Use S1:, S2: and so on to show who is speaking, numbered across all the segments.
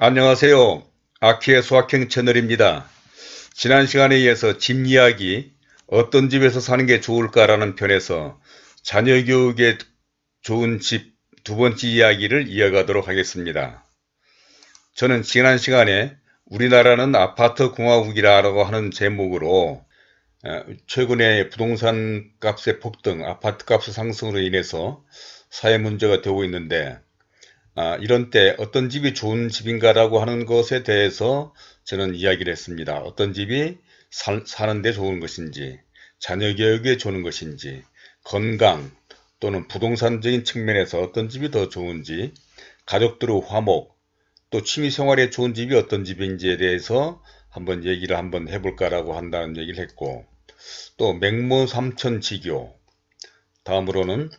S1: 안녕하세요. 아키의 수학행 채널입니다. 지난 시간에 이어서 집 이야기, 어떤 집에서 사는 게 좋을까라는 편에서 자녀 교육에 좋은 집 두 번째 이야기를 이어가도록 하겠습니다. 저는 지난 시간에 우리나라는 아파트 공화국이라고 하는 제목으로 최근에 부동산 값의 폭등, 아파트 값의 상승으로 인해서 사회 문제가 되고 있는데 아, 이런 때 어떤 집이 좋은 집인가라고 하는 것에 대해서 저는 이야기를 했습니다. 어떤 집이 사, 사는데 좋은 것인지, 자녀 교육에 좋은 것인지, 건강 또는 부동산적인 측면에서 어떤 집이 더 좋은지, 가족들의 화목, 또 취미생활에 좋은 집이 어떤 집인지에 대해서 한번 얘기를 한번 해볼까라고 한다는 얘기를 했고, 또 맹모 삼천 지교, 다음으로는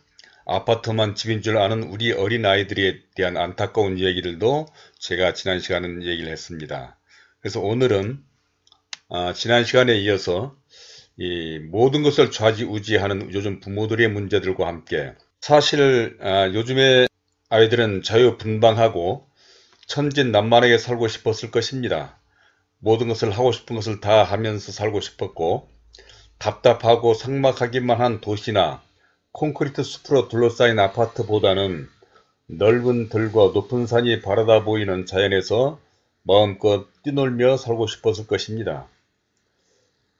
S1: 아파트만 집인 줄 아는 우리 어린아이들에 대한 안타까운 얘기들도 제가 지난 시간에 얘기를 했습니다. 그래서 오늘은 아, 지난 시간에 이어서 이 모든 것을 좌지우지하는 요즘 부모들의 문제들과 함께 사실 아, 요즘에 아이들은 자유분방하고 천진난만하게 살고 싶었을 것입니다. 모든 것을 하고 싶은 것을 다 하면서 살고 싶었고 답답하고 삭막하기만 한 도시나 콘크리트 숲으로 둘러싸인 아파트보다는 넓은 들과 높은 산이 바라다 보이는 자연에서 마음껏 뛰놀며 살고 싶었을 것입니다.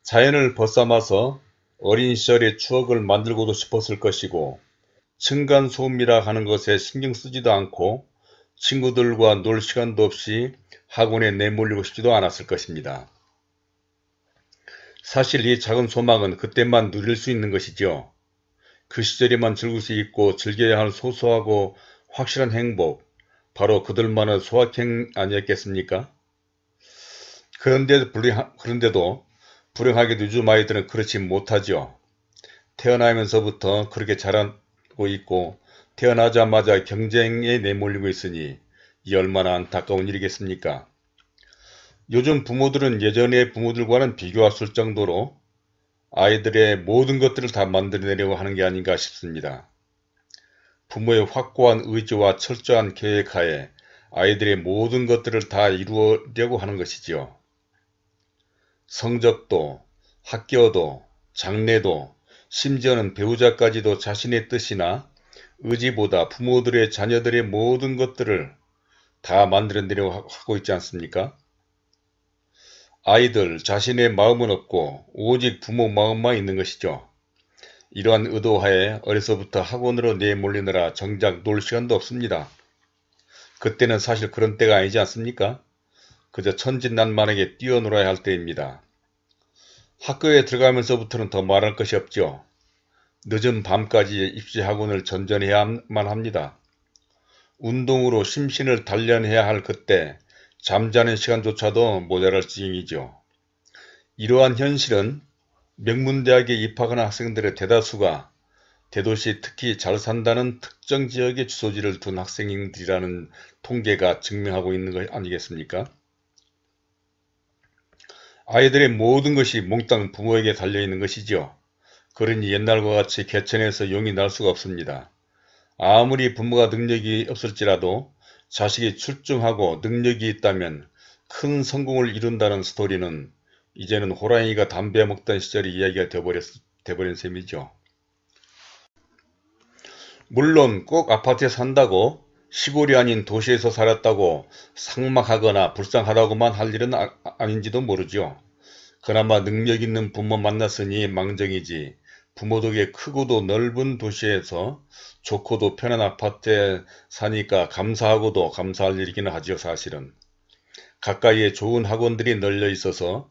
S1: 자연을 벗삼아서 어린 시절의 추억을 만들고도 싶었을 것이고 층간소음이라 하는 것에 신경 쓰지도 않고 친구들과 놀 시간도 없이 학원에 내몰리고 싶지도 않았을 것입니다. 사실 이 작은 소망은 그때만 누릴 수 있는 것이지요. 그 시절에만 즐길 수 있고 즐겨야 할 소소하고 확실한 행복, 바로 그들만의 소확행 아니었겠습니까? 그런데도, 불행, 그런데도 불행하게도 요즘 아이들은 그렇지 못하죠. 태어나면서부터 그렇게 자라고 있고 태어나자마자 경쟁에 내몰리고 있으니 이 얼마나 안타까운 일이겠습니까? 요즘 부모들은 예전의 부모들과는 비교할 수 정도로 아이들의 모든 것들을 다 만들어내려고 하는 게 아닌가 싶습니다. 부모의 확고한 의지와 철저한 계획하에 아이들의 모든 것들을 다 이루려고 하는 것이지요. 성적도, 학교도, 장래도, 심지어는 배우자까지도 자신의 뜻이나 의지보다 부모들의 자녀들의 모든 것들을 다 만들어내려고 하고 있지 않습니까? 아이들 자신의 마음은 없고 오직 부모 마음만 있는 것이죠. 이러한 의도하에 어려서부터 학원으로 내몰리느라 정작 놀 시간도 없습니다. 그때는 사실 그런 때가 아니지 않습니까? 그저 천진난만하게 뛰어놀아야 할 때입니다. 학교에 들어가면서부터는 더 말할 것이 없죠. 늦은 밤까지 입시 학원을 전전해야만 합니다. 운동으로 심신을 단련해야 할 그때 잠자는 시간조차도 모자랄 지경이죠. 이러한 현실은 명문대학에 입학한 학생들의 대다수가 대도시 특히 잘 산다는 특정 지역의 주소지를 둔 학생들이라는 통계가 증명하고 있는 것 아니겠습니까? 아이들의 모든 것이 몽땅 부모에게 달려있는 것이지요. 그러니 옛날과 같이 개천에서 용이 날 수가 없습니다. 아무리 부모가 능력이 없을지라도 자식이 출중하고 능력이 있다면 큰 성공을 이룬다는 스토리는 이제는 호랑이가 담배 먹던 시절의 이야기가 되어버린 셈이죠. 물론 꼭 아파트에 산다고 시골이 아닌 도시에서 살았다고 상막하거나 불쌍하다고만 할 일은 아, 아 아닌지도 모르죠. 그나마 능력 있는 부모 만났으니 망정이지 부모 덕에 크고도 넓은 도시에서 좋고도 편한 아파트에 사니까 감사하고도 감사할 일이기는 하지요 사실은. 가까이에 좋은 학원들이 널려 있어서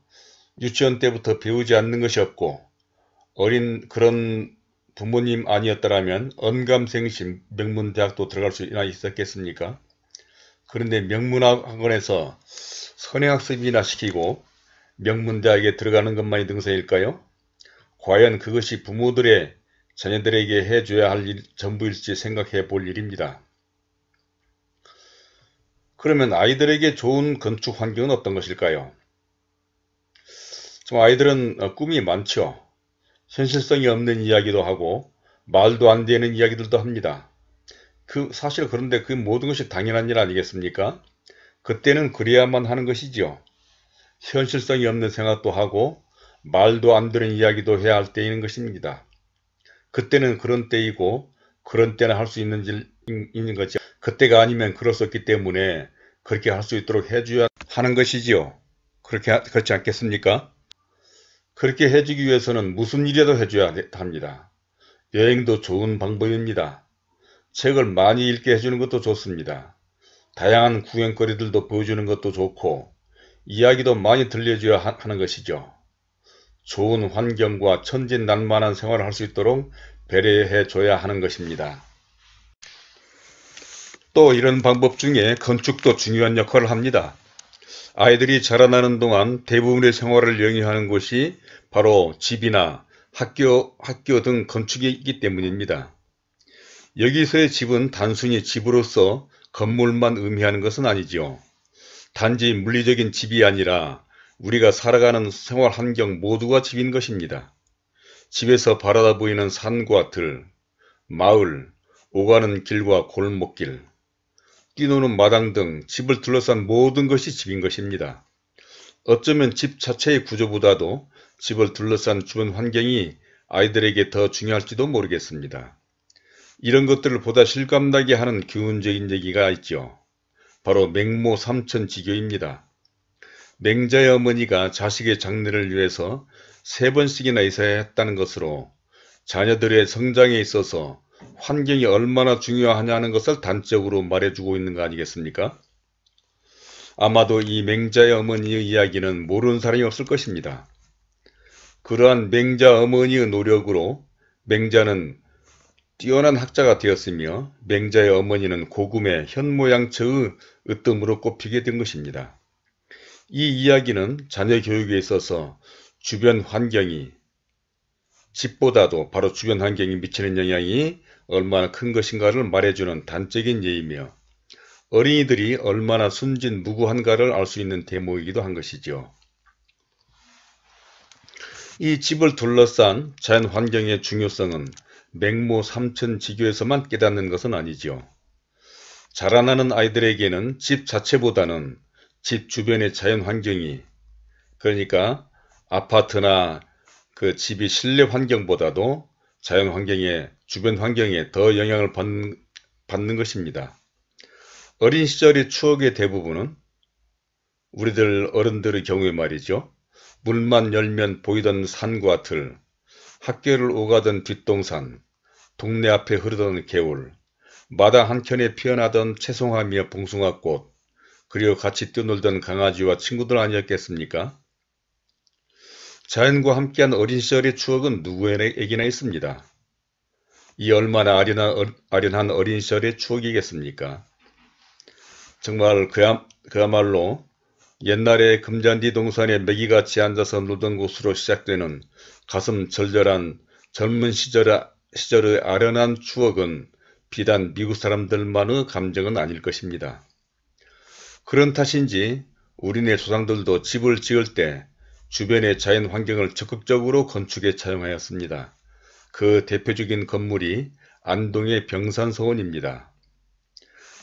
S1: 유치원 때부터 배우지 않는 것이 없고 어린 그런 부모님 아니었더라면 언감생심 명문대학도 들어갈 수나 있었겠습니까? 그런데 명문학원에서 선행학습이나 시키고 명문대학에 들어가는 것만이 능사일까요? 과연 그것이 부모들의 자녀들에게 해줘야 할 일, 전부일지 생각해 볼 일입니다. 그러면 아이들에게 좋은 건축 환경은 어떤 것일까요? 좀 아이들은 어, 꿈이 많죠. 현실성이 없는 이야기도 하고 말도 안 되는 이야기들도 합니다. 그 사실 그런데 그 모든 것이 당연한 일 아니겠습니까? 그때는 그래야만 하는 것이지요. 현실성이 없는 생각도 하고 말도 안 되는 이야기도 해야 할 때인 것입니다. 그때는 그런 때이고 그런 때는할 수 있는, 있는 거죠. 그때가 아니면 그럴 었기 때문에 그렇게 할 수 있도록 해줘야 하는 것이지요. 그렇게 그렇지 않겠습니까? 그렇게 해주기 위해서는 무슨 일이라도 해줘야 합니다. 여행도 좋은 방법입니다. 책을 많이 읽게 해주는 것도 좋습니다. 다양한 구경거리들도 보여주는 것도 좋고 이야기도 많이 들려줘야 하는 것이죠. 좋은 환경과 천진난만한 생활을 할 수 있도록 배려해 줘야 하는 것입니다. 또 이런 방법 중에 건축도 중요한 역할을 합니다. 아이들이 자라나는 동안 대부분의 생활을 영위하는 곳이 바로 집이나 학교, 학교 등 건축이기 때문입니다. 여기서의 집은 단순히 집으로서 건물만 의미하는 것은 아니지요. 단지 물리적인 집이 아니라 우리가 살아가는 생활 환경 모두가 집인 것입니다. 집에서 바라다 보이는 산과 들, 마을, 오가는 길과 골목길, 뛰노는 마당 등 집을 둘러싼 모든 것이 집인 것입니다. 어쩌면 집 자체의 구조보다도 집을 둘러싼 주변 환경이 아이들에게 더 중요할지도 모르겠습니다. 이런 것들을 보다 실감나게 하는 교훈적인 얘기가 있죠. 바로 맹모 삼천지교입니다. 맹자의 어머니가 자식의 장래를 위해서 세 번씩이나 이사 했다는 것으로 자녀들의 성장에 있어서 환경이 얼마나 중요하냐는 것을 단적으로 말해주고 있는 거 아니겠습니까? 아마도 이 맹자의 어머니의 이야기는 모르는 사람이 없을 것입니다. 그러한 맹자 어머니의 노력으로 맹자는 뛰어난 학자가 되었으며 맹자의 어머니는 고금의 현모양처의 으뜸으로 꼽히게 된 것입니다. 이 이야기는 자녀 교육에 있어서 주변 환경이 집보다도 바로 주변 환경이 미치는 영향이 얼마나 큰 것인가를 말해주는 단적인 예이며 어린이들이 얼마나 순진무구한가를 알 수 있는 대목이기도 한 것이죠. 이 집을 둘러싼 자연 환경의 중요성은 맹모 삼천 지교에서만 깨닫는 것은 아니지요. 자라나는 아이들에게는 집 자체보다는 집 주변의 자연 환경이 그러니까 아파트나 그 집이 실내 환경보다도 자연 환경에 주변 환경에 더 영향을 받는, 받는 것입니다. 어린 시절의 추억의 대부분은 우리들 어른들의 경우에 말이죠. 물만 열면 보이던 산과 들, 학교를 오가던 뒷동산, 동네 앞에 흐르던 개울, 마당 한켠에 피어나던 채송화며 봉숭아꽃, 그리고 같이 뛰어놀던 강아지와 친구들 아니었겠습니까? 자연과 함께한 어린 시절의 추억은 누구에게나 있습니다. 이 얼마나 아련한, 어, 아련한 어린 시절의 추억이겠습니까? 정말 그야, 그야말로 옛날에 금잔디 동산에 메기같이 앉아서 놀던 곳으로 시작되는 가슴 절절한 젊은 시절의, 시절의 아련한 추억은 비단 미국 사람들만의 감정은 아닐 것입니다. 그런 탓인지 우리네 조상들도 집을 지을 때 주변의 자연 환경을 적극적으로 건축에 차용하였습니다. 그 대표적인 건물이 안동의 병산서원입니다.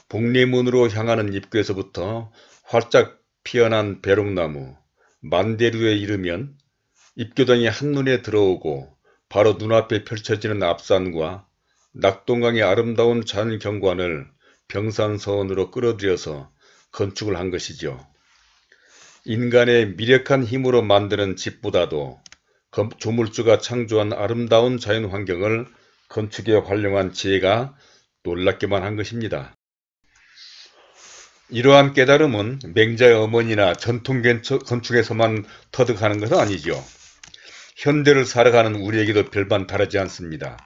S1: 복례문으로 향하는 입구에서부터 활짝 피어난 배롱나무, 만대류에 이르면 입교당이 한눈에 들어오고 바로 눈앞에 펼쳐지는 앞산과 낙동강의 아름다운 자연경관을 병산서원으로 끌어들여서 건축을 한 것이죠. 인간의 미력한 힘으로 만드는 집보다도 조물주가 창조한 아름다운 자연 환경을 건축에 활용한 지혜가 놀랍기만 한 것입니다. 이러한 깨달음은 맹자의 어머니나 전통 건축에서만 터득하는 것은 아니죠. 현대를 살아가는 우리에게도 별반 다르지 않습니다.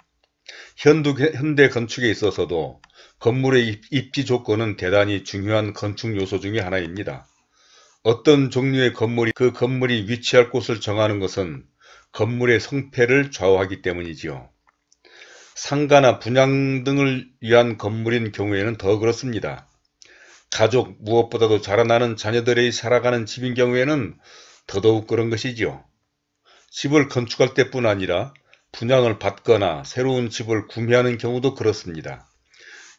S1: 현대 건축에 있어서도 건물의 입지 조건은 대단히 중요한 건축 요소 중의 하나입니다. 어떤 종류의 건물이 그 건물이 위치할 곳을 정하는 것은 건물의 성패를 좌우하기 때문이지요. 상가나 분양 등을 위한 건물인 경우에는 더 그렇습니다. 가족 무엇보다도 자라나는 자녀들의 살아가는 집인 경우에는 더더욱 그런 것이지요. 집을 건축할 때뿐 아니라 분양을 받거나 새로운 집을 구매하는 경우도 그렇습니다.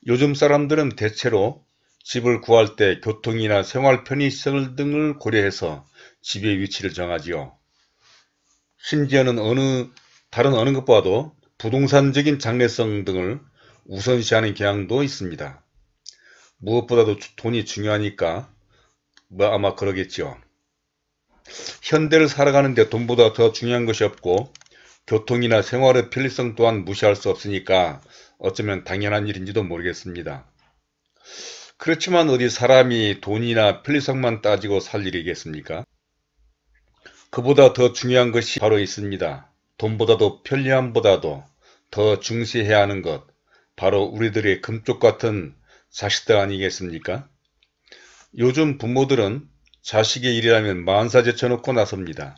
S1: 요즘 사람들은 대체로 집을 구할 때 교통이나 생활 편의성 등을 고려해서 집의 위치를 정하지요. 심지어는 어느 다른 어느 것보다도 부동산적인 장래성 등을 우선시하는 경향도 있습니다. 무엇보다도 돈이 중요하니까 뭐 아마 그러겠지요. 현대를 살아가는데 돈보다 더 중요한 것이 없고 교통이나 생활의 편리성 또한 무시할 수 없으니까 어쩌면 당연한 일인지도 모르겠습니다. 그렇지만 어디 사람이 돈이나 편리성만 따지고 살 일이겠습니까? 그보다 더 중요한 것이 바로 있습니다. 돈보다도 편리함보다도 더 중시해야 하는 것, 바로 우리들의 금쪽 같은 자식들 아니겠습니까? 요즘 부모들은 자식의 일이라면 만사 제쳐놓고 나섭니다.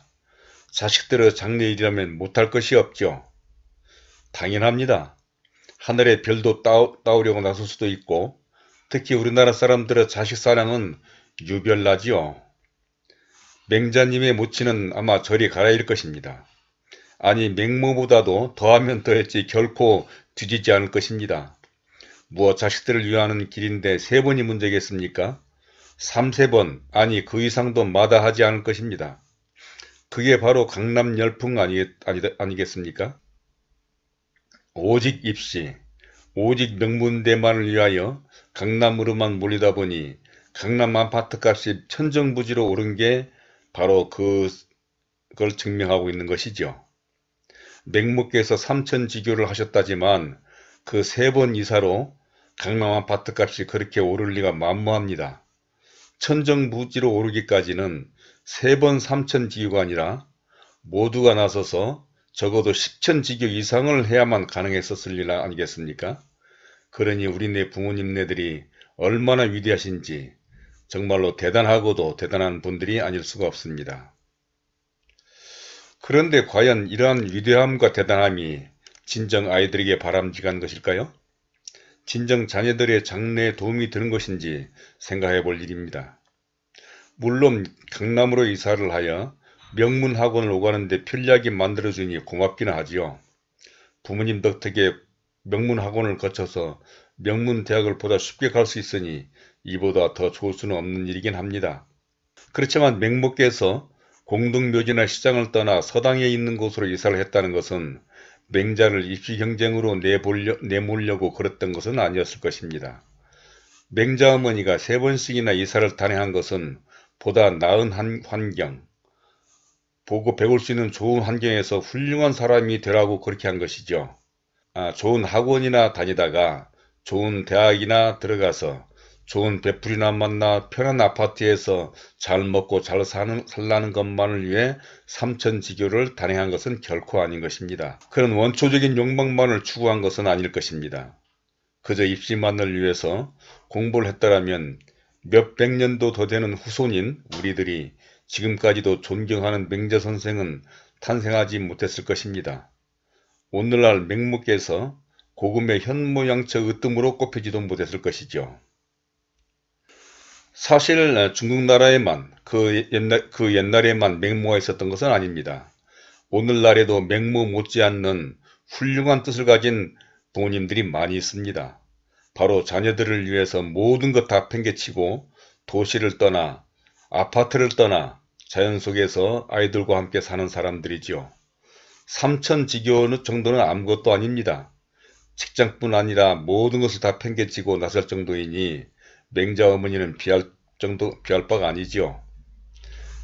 S1: 자식들의 장래일이라면 못할 것이 없죠. 당연합니다. 하늘의 별도 따오, 따오려고 나설 수도 있고 특히 우리나라 사람들의 자식 사랑은 유별나지요. 맹자님의 모친은 아마 절이 가라일 것입니다. 아니 맹모보다도 더하면 더했지 결코 뒤지지 않을 것입니다. 무엇 자식들을 위하는 길인데 세 번이 문제겠습니까? 3, 세번 아니 그 이상도 마다하지 않을 것입니다. 그게 바로 강남 열풍 아니, 아니, 아니겠습니까? 오직 입시, 오직 명문대만을 위하여 강남으로만 몰리다 보니 강남 아파트값이 천정부지로 오른 게 바로 그, 그걸 증명하고 있는 것이죠. 맹목께서 삼천지교를 하셨다지만 그 세 번 이사로 강남 아파트값이 그렇게 오를 리가 만무합니다. 천정부지로 오르기까지는 세번 삼천지교가 아니라 모두가 나서서 적어도 10천지교 이상을 해야만 가능했었을 일 아니겠습니까? 그러니 우리네 부모님네들이 얼마나 위대하신지 정말로 대단하고도 대단한 분들이 아닐 수가 없습니다. 그런데 과연 이러한 위대함과 대단함이 진정 아이들에게 바람직한 것일까요? 진정 자녀들의 장래에 도움이 되는 것인지 생각해 볼 일입니다. 물론 강남으로 이사를 하여 명문학원을 오가는데 편리하게 만들어주니 고맙긴 하지요. 부모님 덕택에 명문학원을 거쳐서 명문대학을 보다 쉽게 갈 수 있으니 이보다 더 좋을 수는 없는 일이긴 합니다. 그렇지만 맹목께서 공동묘지나 시장을 떠나 서당에 있는 곳으로 이사를 했다는 것은 맹자를 입시 경쟁으로 내몰려, 내몰려고 그랬던 것은 아니었을 것입니다. 맹자 어머니가 세 번씩이나 이사를 단행한 것은 보다 나은 한 환경, 보고 배울 수 있는 좋은 환경에서 훌륭한 사람이 되라고 그렇게 한 것이죠. 아, 좋은 학원이나 다니다가 좋은 대학이나 들어가서 좋은 베풀이나 만나 편한 아파트에서 잘 먹고 잘 사는, 살라는 것만을 위해 삼천지교를 단행한 것은 결코 아닌 것입니다. 그런 원초적인 욕망만을 추구한 것은 아닐 것입니다. 그저 입시만을 위해서 공부를 했더라면 몇백 년도 더 되는 후손인 우리들이 지금까지도 존경하는 맹자 선생은 탄생하지 못했을 것입니다. 오늘날 맹목께서 고금의 현모양처 으뜸으로 꼽히지도 못했을 것이죠. 사실 중국 나라에만 그, 옛날, 그 옛날에만 맹모가 있었던 것은 아닙니다. 오늘날에도 맹모 못지않는 훌륭한 뜻을 가진 부모님들이 많이 있습니다. 바로 자녀들을 위해서 모든 것 다 팽개치고 도시를 떠나 아파트를 떠나 자연 속에서 아이들과 함께 사는 사람들이지요. 삼천지교 정도는 아무것도 아닙니다. 직장뿐 아니라 모든 것을 다 팽개치고 나설 정도이니 맹자 어머니는 비할 정도 비할 바가 아니지요.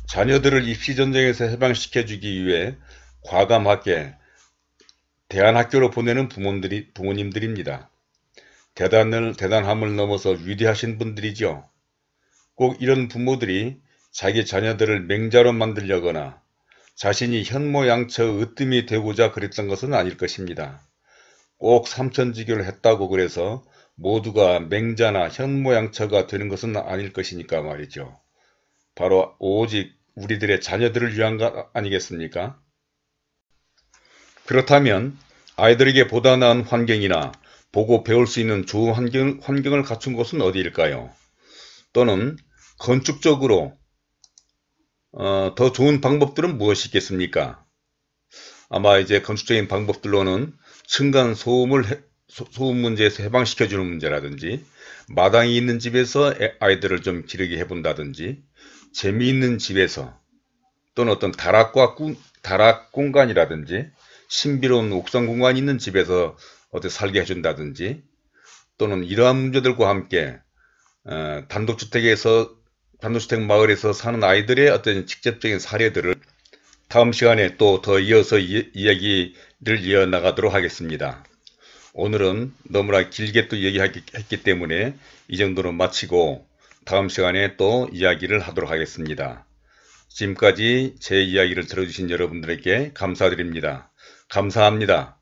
S1: 자녀들을 입시전쟁에서 해방시켜주기 위해 과감하게 대안학교로 보내는 부모들이, 부모님들입니다. 대단을, 대단함을 넘어서 위대하신 분들이죠. 꼭 이런 부모들이 자기 자녀들을 맹자로 만들려거나 자신이 현모양처 으뜸이 되고자 그랬던 것은 아닐 것입니다. 꼭 삼천지교를 했다고 그래서 모두가 맹자나 현모양처가 되는 것은 아닐 것이니까 말이죠. 바로 오직 우리들의 자녀들을 위한 것 아니겠습니까? 그렇다면 아이들에게 보다 나은 환경이나 보고 배울 수 있는 좋은 환경, 환경을 갖춘 곳은 어디일까요? 또는 건축적으로 어, 더 좋은 방법들은 무엇이 있겠습니까? 아마 이제 건축적인 방법들로는 층간 소음을 해, 소, 음 문제에서 해방시켜 주는 문제라든지 마당이 있는 집에서 아이들을 좀 기르게 해본다든지 재미있는 집에서 또는 어떤 다락과 꾸, 다락 공간이라든지 신비로운 옥상 공간이 있는 집에서 어떻게 살게 해준다든지 또는 이러한 문제들과 함께 어, 단독주택에서 단독주택 마을에서 사는 아이들의 어떤 직접적인 사례들을 다음 시간에 또 더 이어서 이, 이야기를 이어나가도록 하겠습니다. 오늘은 너무나 길게 또 얘기했기 때문에 이 정도는 마치고 다음 시간에 또 이야기를 하도록 하겠습니다. 지금까지 제 이야기를 들어주신 여러분들에게 감사드립니다. 감사합니다.